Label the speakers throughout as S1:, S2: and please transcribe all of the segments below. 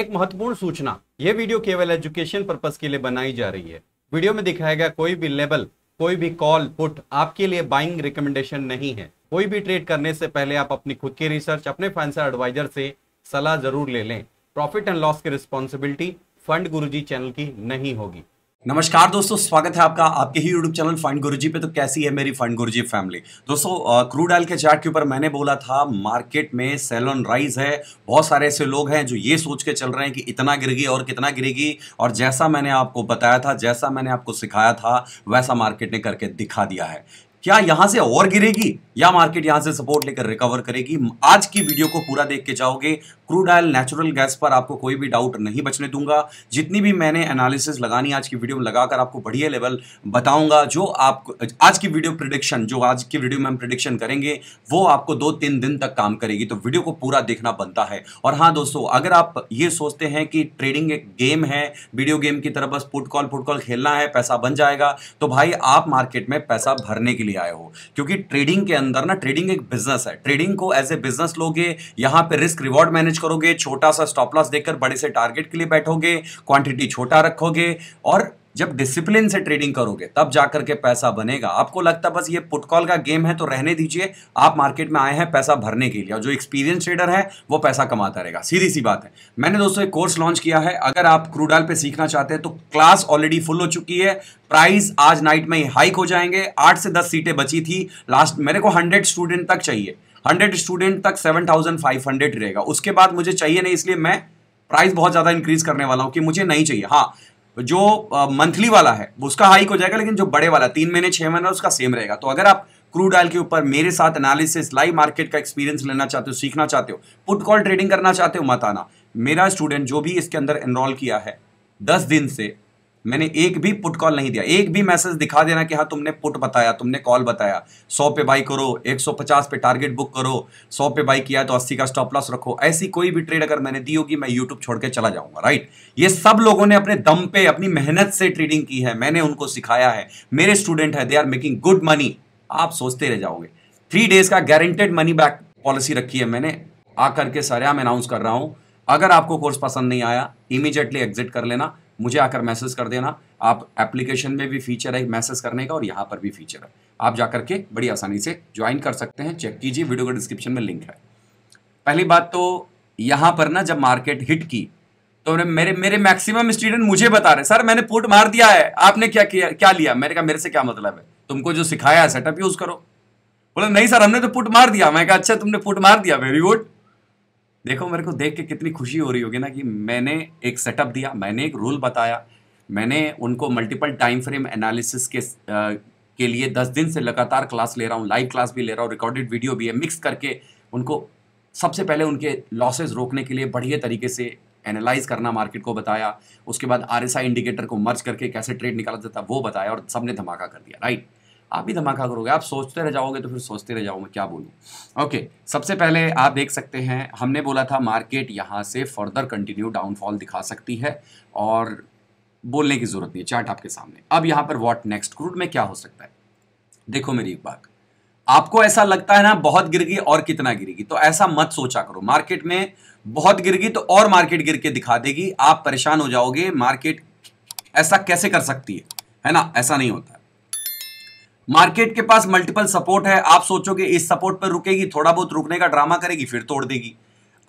S1: एक महत्वपूर्ण सूचना यह वीडियो केवल एजुकेशन पर्पज के लिए बनाई जा रही है वीडियो में दिखाया गया कोई भी लेवल कोई भी कॉल पुट आपके लिए बाइंग रिकमेंडेशन नहीं है कोई भी ट्रेड करने से पहले आप अपनी खुद की रिसर्च अपने फाइनेंशियल एडवाइजर से सलाह जरूर ले लें प्रॉफिट एंड लॉस की रिस्पॉन्सिबिलिटी फंड गुरुजी चैनल की नहीं होगी नमस्कार दोस्तों स्वागत है आपका आपके ही यूट्यूब चैनल फंड गुरु पे तो कैसी है मेरी फंड गुरु फैमिली दोस्तों क्रूड ऑयल के चार्ट के ऊपर मैंने बोला था मार्केट में ऑन राइज है बहुत सारे ऐसे लोग हैं जो ये सोच के चल रहे हैं कि इतना गिरेगी और कितना गिरेगी और जैसा मैंने आपको बताया था जैसा मैंने आपको सिखाया था वैसा मार्केट ने करके दिखा दिया है क्या यहां से और गिरेगी या मार्केट यहां से सपोर्ट लेकर रिकवर करेगी आज की वीडियो को पूरा देख के जाओगे क्रूड ऑयल नेचुरल गैस पर आपको कोई भी डाउट नहीं बचने दूंगा जितनी भी मैंने एनालिसिस लगानी आज की वीडियो में लगाकर आपको बढ़िया लेवल बताऊंगा जो आप आज की वीडियो प्रिडिक्शन जो आज की वीडियो में हम प्रिडिक्शन करेंगे वो आपको दो तीन दिन तक काम करेगी तो वीडियो को पूरा देखना बनता है और हाँ दोस्तों अगर आप ये सोचते हैं कि ट्रेडिंग एक गेम है वीडियो गेम की तरफ बस फुटकॉल फुटकॉल खेलना है पैसा बन जाएगा तो भाई आप मार्केट में पैसा भरने के लिए लिए आए हो क्योंकि ट्रेडिंग के अंदर ना ट्रेडिंग एक बिजनेस है ट्रेडिंग को एज ए बिजनेस लोगे यहाँ पे रिस्क रिवॉर्ड मैनेज करोगे छोटा सा स्टॉप लॉस देकर बड़े से टारगेट के लिए बैठोगे क्वांटिटी छोटा रखोगे और जब डिसिप्लिन से ट्रेडिंग करोगे तब जाकर के पैसा बनेगा आपको लगता बस ये पुटकॉल का गेम है तो रहने दीजिए आप मार्केट में आए हैं पैसा भरने के लिए और जो एक्सपीरियंस ट्रेडर है वो पैसा कमाता रहेगा सीधी सी बात है मैंने दोस्तों एक कोर्स लॉन्च किया है अगर आप क्रूडाल पे सीखना चाहते हैं तो क्लास ऑलरेडी फुल हो चुकी है प्राइस आज नाइट में हाइक हो जाएंगे आठ से दस सीटें बची थी लास्ट मेरे को हंड्रेड स्टूडेंट तक चाहिए हंड्रेड स्टूडेंट तक सेवन थाउजेंड फाइव हंड्रेड रहेगा उसके बाद मुझे चाहिए नहीं इसलिए मैं प्राइस बहुत ज़्यादा इंक्रीज करने वाला हूँ कि मुझे नहीं चाहिए हाँ जो मंथली वाला है उसका हाइक हो जाएगा लेकिन जो बड़े वाला तीन महीने छह महीने उसका सेम रहेगा तो अगर आप क्रूड ऑयल के ऊपर मेरे साथ एनालिसिस लाइव मार्केट का एक्सपीरियंस लेना चाहते हो सीखना चाहते हो पुट कॉल ट्रेडिंग करना चाहते हो मत आना मेरा स्टूडेंट जो भी इसके अंदर एनरोल किया है दस दिन से मैंने एक भी पुट कॉल नहीं दिया एक भी मैसेज दिखा देना कि हाँ तुमने पुट बताया तुमने कॉल बताया सौ पे बाई करो 150 पे टारगेट बुक करो सौ पे बाई किया तो 80 का स्टॉप लॉस रखो ऐसी कोई भी ट्रेड अगर मैंने दी होगी मैं यूट्यूब छोड़ के चला जाऊंगा राइट ये सब लोगों ने अपने दम पे अपनी मेहनत से ट्रेडिंग की है मैंने उनको सिखाया है मेरे स्टूडेंट है they are making good money आप सोचते रह जाओगे थ्री डेज का गारंटेड मनी बैक पॉलिसी रखी है मैंने आकर के सरयाम हाँ, अनाउंस कर रहा हूं अगर आपको कोर्स पसंद नहीं आया इमीजिएटली एग्जिट कर लेना मुझे आकर मैसेज कर देना आप एप्लीकेशन में भी फीचर है मैसेज करने का और यहाँ पर भी फीचर है आप जाकर के बड़ी आसानी से ज्वाइन कर सकते हैं चेक कीजिए वीडियो का डिस्क्रिप्शन में लिंक है पहली बात तो यहाँ पर ना जब मार्केट हिट की तो मेरे मेरे मैक्सिमम स्टूडेंट मुझे बता रहे सर मैंने पुट मार दिया है आपने क्या किया क्या लिया मैंने कहा मेरे से क्या मतलब है तुमको जो सिखाया है सेटअप यूज करो बोले नहीं सर हमने तो पुट मार दिया मैं कहा अच्छा तुमने पुट मार दिया वेरी गुड देखो मेरे को देख के कितनी खुशी हो रही होगी ना कि मैंने एक सेटअप दिया मैंने एक रूल बताया मैंने उनको मल्टीपल टाइम फ्रेम एनालिसिस के आ, के लिए दस दिन से लगातार क्लास ले रहा हूँ लाइव क्लास भी ले रहा हूँ रिकॉर्डेड वीडियो भी है मिक्स करके उनको सबसे पहले उनके लॉसेज रोकने के लिए बढ़िया तरीके से एनालाइज करना मार्केट को बताया उसके बाद आर इंडिकेटर को मर्ज करके कैसे ट्रेड निकाला जाता वो बताया और सबने धमाका कर दिया राइट आप भी धमाका करोगे आप सोचते रह जाओगे तो फिर सोचते रह जाओगे क्या बोलूँ ओके सबसे पहले आप देख सकते हैं हमने बोला था मार्केट यहाँ से फर्दर कंटिन्यू डाउनफॉल दिखा सकती है और बोलने की ज़रूरत नहीं चार्ट आपके सामने अब यहाँ पर वॉट नेक्स्ट क्रूड में क्या हो सकता है देखो मेरी एक बात आपको ऐसा लगता है ना बहुत गिर गई और कितना गिरेगी तो ऐसा मत सोचा करो मार्केट में बहुत गिर गई तो और मार्केट गिर के दिखा देगी आप परेशान हो जाओगे मार्केट ऐसा कैसे कर सकती है है ना ऐसा नहीं होता मार्केट के पास मल्टीपल सपोर्ट है आप सोचोगे इस सपोर्ट पर रुकेगी थोड़ा बहुत रुकने का ड्रामा करेगी फिर तोड़ देगी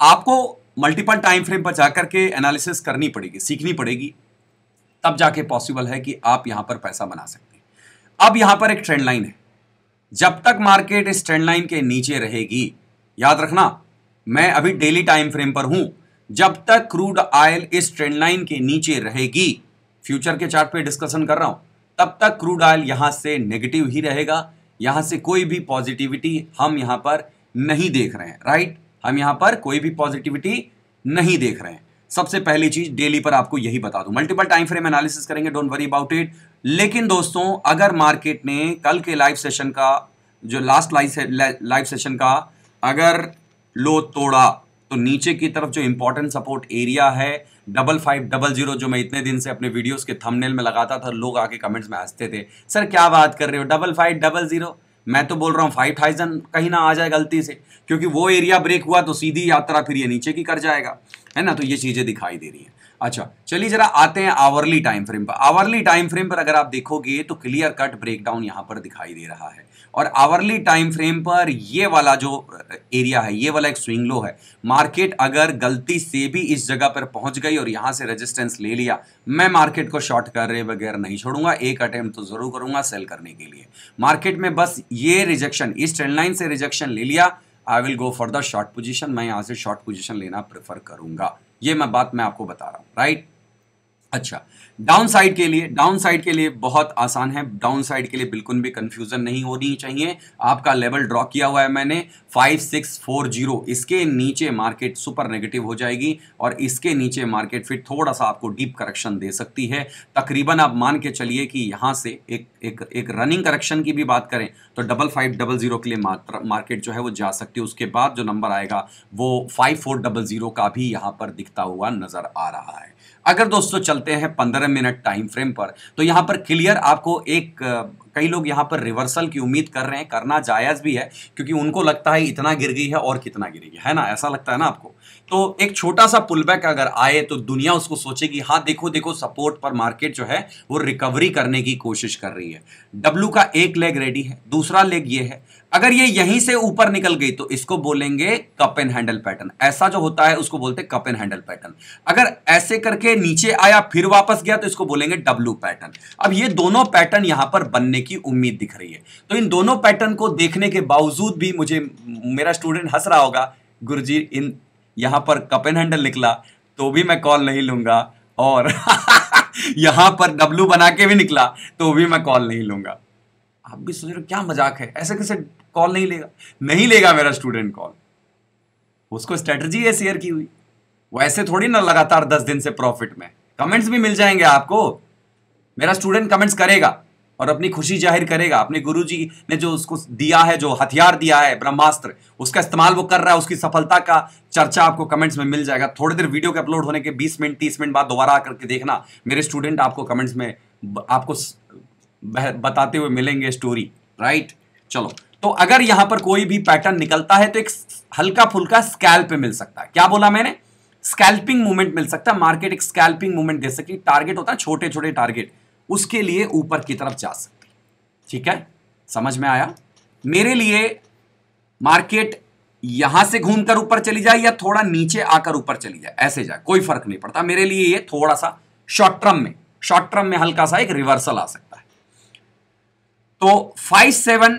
S1: आपको मल्टीपल टाइम फ्रेम पर जाकर के एनालिसिस करनी पड़ेगी सीखनी पड़ेगी तब जाके पॉसिबल है कि आप यहां पर पैसा बना सकते हैं अब यहां पर एक ट्रेंड लाइन है जब तक मार्केट इस ट्रेंड लाइन के नीचे रहेगी याद रखना मैं अभी डेली टाइम फ्रेम पर हूं जब तक क्रूड ऑयल इस ट्रेंड लाइन के नीचे रहेगी फ्यूचर के चार्ट पे डिस्कशन कर रहा हूं तब तक क्रूड ऑयल यहाँ से नेगेटिव ही रहेगा यहाँ से कोई भी पॉजिटिविटी हम यहाँ पर नहीं देख रहे हैं राइट हम यहाँ पर कोई भी पॉजिटिविटी नहीं देख रहे हैं सबसे पहली चीज डेली पर आपको यही बता दूं मल्टीपल टाइम फ्रेम एनालिसिस करेंगे डोंट वरी अबाउट इट लेकिन दोस्तों अगर मार्केट ने कल के लाइव सेशन का जो लास्ट लाइव लाइव सेशन का अगर लो तोड़ा तो नीचे की तरफ जो इंपॉर्टेंट सपोर्ट एरिया है डबल फाइव डबल जीरो जो मैं इतने दिन से अपने वीडियोस के थंबनेल में लगाता था लोग आके कमेंट्स में हंसते थे सर क्या बात कर रहे हो डबल फाइव डबल जीरो मैं तो बोल रहा हूँ फाइव थाउजेंड कहीं ना आ जाए गलती से क्योंकि वो एरिया ब्रेक हुआ तो सीधी यात्रा फिर ये नीचे की कर जाएगा है ना तो ये चीज़ें दिखाई दे रही हैं अच्छा चलिए जरा आते हैं आवरली टाइम फ्रेम पर आवरली टाइम फ्रेम पर अगर आप देखोगे तो क्लियर कट ब्रेकडाउन यहां पर दिखाई दे रहा है और आवरली टाइम फ्रेम पर ये वाला जो एरिया है ये वाला एक स्विंग लो है मार्केट अगर गलती से भी इस जगह पर पहुंच गई और यहां से रेजिस्टेंस ले लिया मैं मार्केट को शॉर्ट कर रहे वगैरह नहीं छोड़ूंगा एक अटेम्प तो ज़रूर करूंगा सेल करने के लिए मार्केट में बस ये रिजेक्शन इस ट्रेंडलाइन से रिजेक्शन ले लिया I will go for the short position मैं यहाँ से शॉर्ट पोजिशन लेना प्रेफर करूंगा ये मैं बात मैं आपको बता रहा हूँ राइट अच्छा डाउन साइड के लिए डाउन साइड के लिए बहुत आसान है डाउन साइड के लिए बिल्कुल भी कंफ्यूजन नहीं होनी चाहिए आपका लेवल ड्रॉ किया हुआ है मैंने 5640 इसके नीचे मार्केट सुपर नेगेटिव हो जाएगी और इसके नीचे मार्केट फिर थोड़ा सा आपको डीप करेक्शन दे सकती है तकरीबन आप मान के चलिए कि यहाँ से एक एक एक रनिंग करेक्शन की भी बात करें तो डबल फाइव डबल जीरो के लिए मार्केट जो है वो जा सकती है उसके बाद जो नंबर आएगा वो फाइव फोर डबल जीरो का भी यहाँ पर दिखता हुआ नज़र आ रहा है अगर दोस्तों चलते हैं पंद्रह मिनट टाइम फ्रेम पर तो यहाँ पर क्लियर आपको एक कई लोग यहाँ पर रिवर्सल की उम्मीद कर रहे हैं करना जायज़ भी है क्योंकि उनको लगता है इतना गिर गई है और कितना गिरेगी है ना ऐसा लगता है ना आपको तो एक छोटा सा पुलबैक अगर आए तो दुनिया उसको सोचेगी हाँ देखो देखो सपोर्ट पर मार्केट जो है वो रिकवरी करने की कोशिश कर रही है डब्लू का एक लेग रेडी है दूसरा लेग ये है अगर ये यहीं से ऊपर निकल गई तो इसको बोलेंगे कप एंड हैंडल पैटर्न ऐसा जो होता है उसको बोलते कप एंड हैंडल पैटर्न अगर ऐसे करके नीचे आया फिर वापस गया तो इसको बोलेंगे डब्लू पैटर्न अब ये दोनों पैटर्न यहां पर बनने की उम्मीद दिख रही है तो इन दोनों पैटर्न को देखने के बावजूद भी मुझे मेरा स्टूडेंट हंस रहा होगा गुरुजी इन यहां पर कपेन हैंडल निकला तो भी मैं कॉल नहीं लूंगा और यहां पर डब्लू बना के भी निकला तो भी मैं कॉल नहीं लूंगा आप भी सोच रहे हो क्या मजाक है ऐसे कैसे कॉल नहीं लेगा नहीं लेगा मेरा स्टूडेंट कॉल उसको स्ट्रेटजी है शेयर की हुई वैसे थोड़ी ना लगातार दस दिन से प्रॉफिट में कमेंट्स भी मिल जाएंगे आपको मेरा स्टूडेंट कमेंट्स करेगा और अपनी खुशी जाहिर करेगा अपने गुरु जी ने जो उसको दिया है जो हथियार दिया है ब्रह्मास्त्र उसका इस्तेमाल वो कर रहा है उसकी सफलता का चर्चा आपको कमेंट्स में मिल जाएगा थोड़ी देर वीडियो के अपलोड होने के 20 मिनट 30 मिनट बाद दोबारा आकर के देखना मेरे स्टूडेंट आपको कमेंट्स में आपको बताते हुए मिलेंगे स्टोरी राइट चलो तो अगर यहां पर कोई भी पैटर्न निकलता है तो एक हल्का फुल्का स्कैल पे मिल सकता है क्या बोला मैंने स्कैल्पिंग मूवमेंट मिल सकता है मार्केट एक स्कैल्पिंग मूवमेंट दे सकती टारगेट होता है छोटे छोटे टारगेट उसके लिए ऊपर की तरफ जा सकती ठीक है समझ में आया मेरे लिए मार्केट यहां से घूमकर ऊपर चली जाए या थोड़ा नीचे आकर ऊपर चली जाए ऐसे जाए कोई फर्क नहीं पड़ता मेरे लिए ये थोड़ा सा शॉर्ट टर्म में शॉर्ट टर्म में हल्का सा एक रिवर्सल आ सकता है तो फाइव सेवन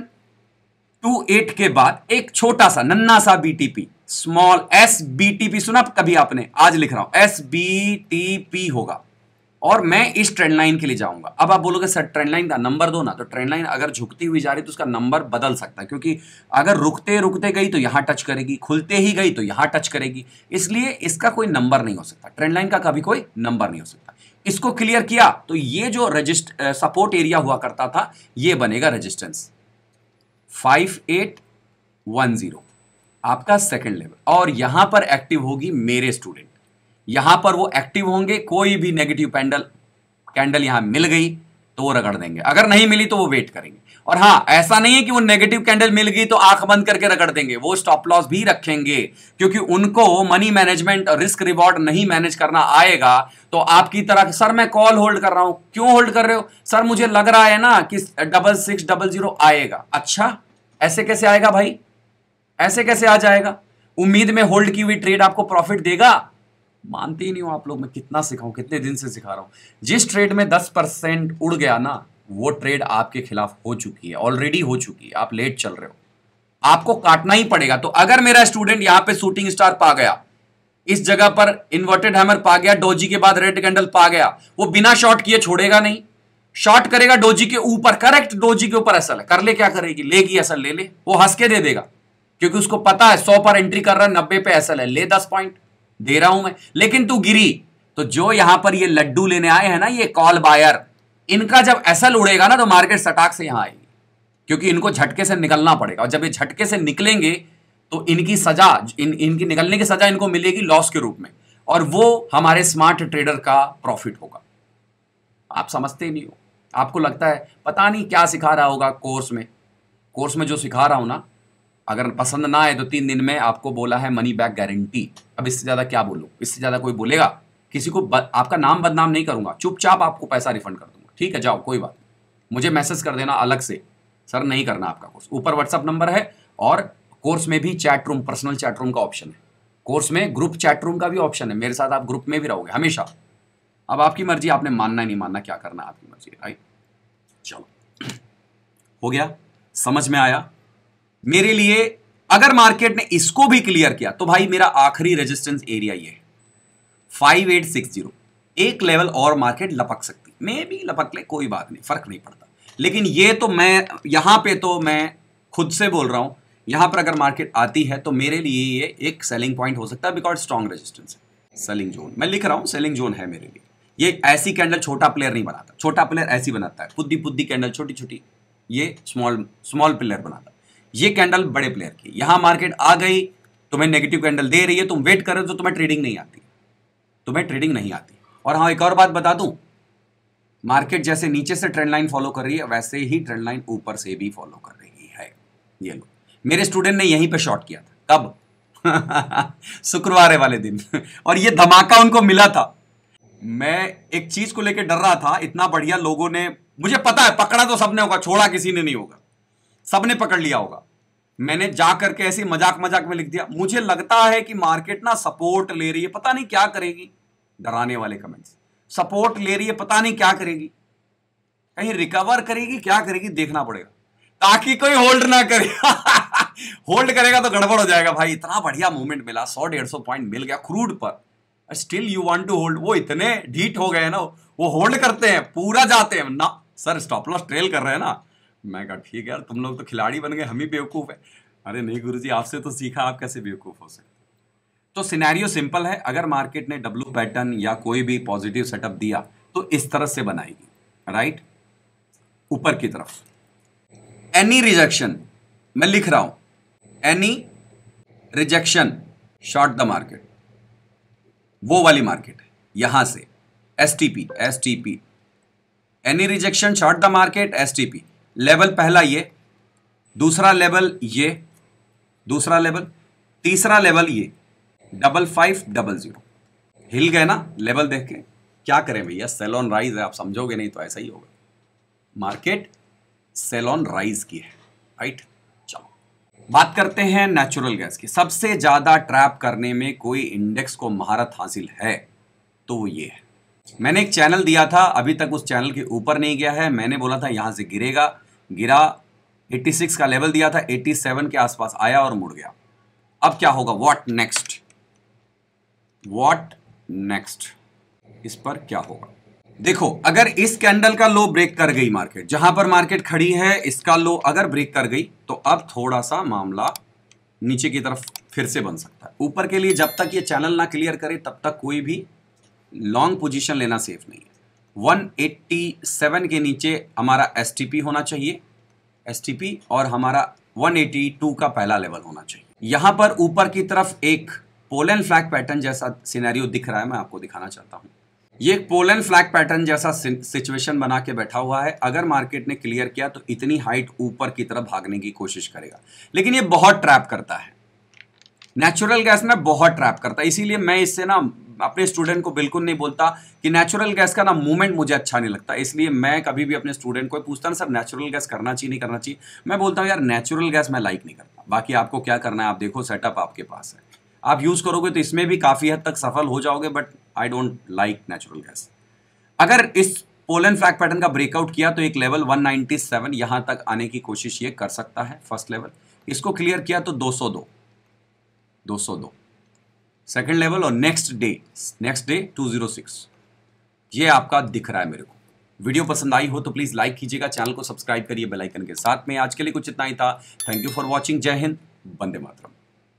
S1: टू एट के बाद एक छोटा सा नन्ना सा बीटीपी स्मॉल एस बीटीपी सुना कभी आपने आज लिख रहा हूं एस बीटीपी होगा और मैं इस ट्रेंड लाइन के लिए जाऊंगा अब आप बोलोगे सर ट्रेंड लाइन का नंबर दो ना तो ट्रेंड लाइन अगर झुकती हुई जा रही तो उसका नंबर बदल सकता है क्योंकि अगर रुकते रुकते गई तो यहां टच करेगी खुलते ही गई तो यहां टच करेगी इसलिए इसका कोई नंबर नहीं हो सकता ट्रेंड लाइन का कभी कोई नंबर नहीं हो सकता इसको क्लियर किया तो ये जो रजिस्ट सपोर्ट एरिया हुआ करता था ये बनेगा resistance five eight one zero आपका सेकेंड लेवल और यहां पर एक्टिव होगी मेरे स्टूडेंट यहां पर वो एक्टिव होंगे कोई भी नेगेटिव पैंडल कैंडल यहां मिल गई तो वो रगड़ देंगे अगर नहीं मिली तो वो वेट करेंगे और हां ऐसा नहीं है कि वो नेगेटिव कैंडल मिल गई तो आंख बंद करके रगड़ देंगे वो स्टॉप लॉस भी रखेंगे क्योंकि उनको मनी मैनेजमेंट और रिस्क रिवॉर्ड नहीं मैनेज करना आएगा तो आपकी तरह सर मैं कॉल होल्ड कर रहा हूं क्यों होल्ड कर रहे हो सर मुझे लग रहा है ना कि डबल सिक्स डबल जीरो आएगा अच्छा ऐसे कैसे आएगा भाई ऐसे कैसे आ जाएगा उम्मीद में होल्ड की हुई ट्रेड आपको प्रॉफिट देगा मानती ही नहीं हूँ आप लोग मैं कितना सिखाऊं कितने दिन से सिखा रहा हूँ जिस ट्रेड में दस परसेंट उड़ गया ना वो ट्रेड आपके खिलाफ हो चुकी है ऑलरेडी हो चुकी है आप लेट चल रहे हो आपको काटना ही पड़ेगा तो अगर मेरा स्टूडेंट यहां पे शूटिंग स्टार पा गया इस जगह पर इन्वर्टेड हैमर पा गया डोजी के बाद रेड कैंडल पा गया वो बिना शॉर्ट किए छोड़ेगा नहीं शॉर्ट करेगा डोजी के ऊपर करेक्ट डोजी के ऊपर असल है कर ले क्या करेगी लेगी असल ले ले वो हंस के दे देगा क्योंकि उसको पता है सौ पर एंट्री कर रहा है नब्बे पे असल है ले दस पॉइंट दे रहा हूं मैं लेकिन तू गिरी तो जो यहां पर ये लड्डू लेने आए हैं ना ये कॉल बायर इनका जब असल उड़ेगा ना तो मार्केट सटाक से यहां आएगी क्योंकि इनको झटके से निकलना पड़ेगा और जब ये झटके से निकलेंगे तो इनकी सजा इन इनकी निकलने की सजा इनको मिलेगी लॉस के रूप में और वो हमारे स्मार्ट ट्रेडर का प्रॉफिट होगा आप समझते नहीं हो आपको लगता है पता नहीं क्या सिखा रहा होगा कोर्स में कोर्स में जो सिखा रहा हूं ना अगर पसंद ना आए तो तीन दिन में आपको बोला है मनी बैक गारंटी अब इससे ज़्यादा क्या बोलूँ इससे ज़्यादा कोई बोलेगा किसी को आपका नाम बदनाम नहीं करूँगा चुपचाप आपको पैसा रिफंड कर दूंगा ठीक है जाओ कोई बात नहीं मुझे मैसेज कर देना अलग से सर नहीं करना आपका कोर्स ऊपर व्हाट्सअप नंबर है और कोर्स में भी chat room personal chat room का ऑप्शन है कोर्स में ग्रुप चैट रूम का भी ऑप्शन है मेरे साथ आप ग्रुप में भी रहोगे हमेशा अब आपकी मर्जी आपने मानना नहीं मानना क्या करना आपकी मर्जी राइट चलो हो गया समझ में आया मेरे लिए अगर मार्केट ने इसको भी क्लियर किया तो भाई मेरा आखिरी रेजिस्टेंस एरिया ये है फाइव एट सिक्स जीरो एक लेवल और मार्केट लपक सकती मे भी लपक ले कोई बात नहीं फर्क नहीं पड़ता लेकिन ये तो मैं यहां पे तो मैं खुद से बोल रहा हूं यहां पर अगर मार्केट आती है तो मेरे लिए ये एक सेलिंग पॉइंट हो सकता है बिकॉज स्ट्रॉन्ग रेजिस्टेंस है सेलिंग जोन मैं लिख रहा हूं सेलिंग जोन है मेरे लिए ये ऐसी कैंडल छोटा प्लेयर नहीं बनाता छोटा प्लेयर ऐसी बनाता है पुद्दी पुद्दी कैंडल छोटी छोटी ये स्मॉल स्मॉल प्लेयर बनाता ये कैंडल बड़े प्लेयर की यहां मार्केट आ गई तुम्हें नेगेटिव कैंडल दे रही है तुम वेट कर तो तुम्हें ट्रेडिंग नहीं आती तुम्हें ट्रेडिंग नहीं आती और हाँ एक और बात बता दू मार्केट जैसे नीचे से ट्रेंड लाइन फॉलो कर रही है वैसे ही ट्रेंड लाइन ऊपर से भी फॉलो कर रही है ये लो मेरे स्टूडेंट ने यहीं पे शॉर्ट किया था कब शुक्रवार वाले दिन और ये धमाका उनको मिला था मैं एक चीज को लेकर डर रहा था इतना बढ़िया लोगों ने मुझे पता है पकड़ा तो सबने होगा छोड़ा किसी ने नहीं होगा सबने पकड़ लिया होगा मैंने जा करके ऐसे मजाक मजाक में लिख दिया मुझे लगता है कि मार्केट ना सपोर्ट ले रही है पता नहीं क्या करेगी डराने वाले कमेंट्स सपोर्ट ले रही है पता नहीं क्या करेगी कहीं रिकवर करेगी क्या करेगी देखना पड़ेगा ताकि कोई होल्ड ना करे होल्ड करेगा तो गड़बड़ हो जाएगा भाई इतना बढ़िया मूवमेंट मिला सौ डेढ़ सौ पॉइंट मिल गया क्रूड पर still you want to hold वो इतने ढीट हो गए ना वो होल्ड करते हैं पूरा जाते हैं ना सर स्टॉप लॉस ट्रेल कर रहे हैं ना मैं कहा ठीक है यार तुम लोग तो खिलाड़ी बन गए हम ही बेवकूफ़ है अरे नहीं गुरु जी आपसे तो सीखा आप कैसे बेवकूफ़ हो सकते तो सिनेरियो सिंपल है अगर मार्केट ने डब्लू पैटर्न या कोई भी पॉजिटिव सेटअप दिया तो इस तरह से बनाएगी राइट ऊपर की तरफ एनी रिजेक्शन मैं लिख रहा हूं any rejection short the market वो वाली मार्केट है यहां से S T P S T P any rejection short the market S T P level पहला ये दूसरा लेवल ये दूसरा लेवल तीसरा लेवल ये डबल फाइव डबल जीरो हिल गए ना लेवल देख के क्या करें भैया सेल ऑन राइज है आप समझोगे नहीं तो ऐसा ही होगा मार्केट सेल ऑन राइज की है राइट चलो बात करते हैं नेचुरल गैस की सबसे ज़्यादा ट्रैप करने में कोई इंडेक्स को महारत हासिल है तो वो ये है मैंने एक चैनल दिया था अभी तक उस चैनल के ऊपर नहीं गया है मैंने बोला था यहां से गिरेगा गिरा 86 का लेवल दिया था 87 के आसपास आया और मुड़ गया अब क्या होगा वॉट नेक्स्ट वॉट नेक्स्ट इस पर क्या होगा देखो अगर इस कैंडल का लो ब्रेक कर गई मार्केट जहां पर मार्केट खड़ी है इसका लो अगर ब्रेक कर गई तो अब थोड़ा सा मामला नीचे की तरफ फिर से बन सकता है ऊपर के लिए जब तक ये चैनल ना क्लियर करे तब तक कोई भी लॉन्ग पोजीशन लेना सेफ नहीं है 187 के नीचे हमारा एस होना चाहिए एस और हमारा 182 का पहला लेवल होना चाहिए यहां पर ऊपर की तरफ एक पोलन फ्लैग पैटर्न जैसा सिनेरियो दिख रहा है मैं आपको दिखाना चाहता हूं ये एक पोलन फ्लैग पैटर्न जैसा सिचुएशन बना के बैठा हुआ है अगर मार्केट ने क्लियर किया तो इतनी हाइट ऊपर की तरफ भागने की कोशिश करेगा लेकिन ये बहुत ट्रैप करता है नेचुरल गैस में बहुत ट्रैप करता है इसीलिए मैं इससे ना अपने स्टूडेंट को बिल्कुल नहीं बोलता कि नेचुरल गैस का ना मूवमेंट मुझे अच्छा नहीं लगता इसलिए मैं कभी भी अपने स्टूडेंट को पूछता ना सर नेचुरल गैस करना चाहिए नहीं करना चाहिए मैं बोलता हूँ यार नेचुरल गैस मैं लाइक नहीं करता बाकी आपको क्या करना है आप देखो सेटअप आपके पास है आप यूज़ करोगे तो इसमें भी काफ़ी हद तक सफल हो जाओगे but I don't like natural gas अगर इस पोलन फ्लैग पैटर्न का ब्रेकआउट किया तो एक लेवल 197 यहां तक आने की कोशिश ये कर सकता है फर्स्ट लेवल इसको क्लियर किया तो 202 202 सेकेंड लेवल और नेक्स्ट डे नेक्स्ट डे 206 ये आपका दिख रहा है मेरे को वीडियो पसंद आई हो तो प्लीज़ लाइक कीजिएगा चैनल को सब्सक्राइब करिए बेलाइकन के साथ में आज के लिए कुछ इतना ही था थैंक यू फॉर वॉचिंग जय हिंद बंदे मातरम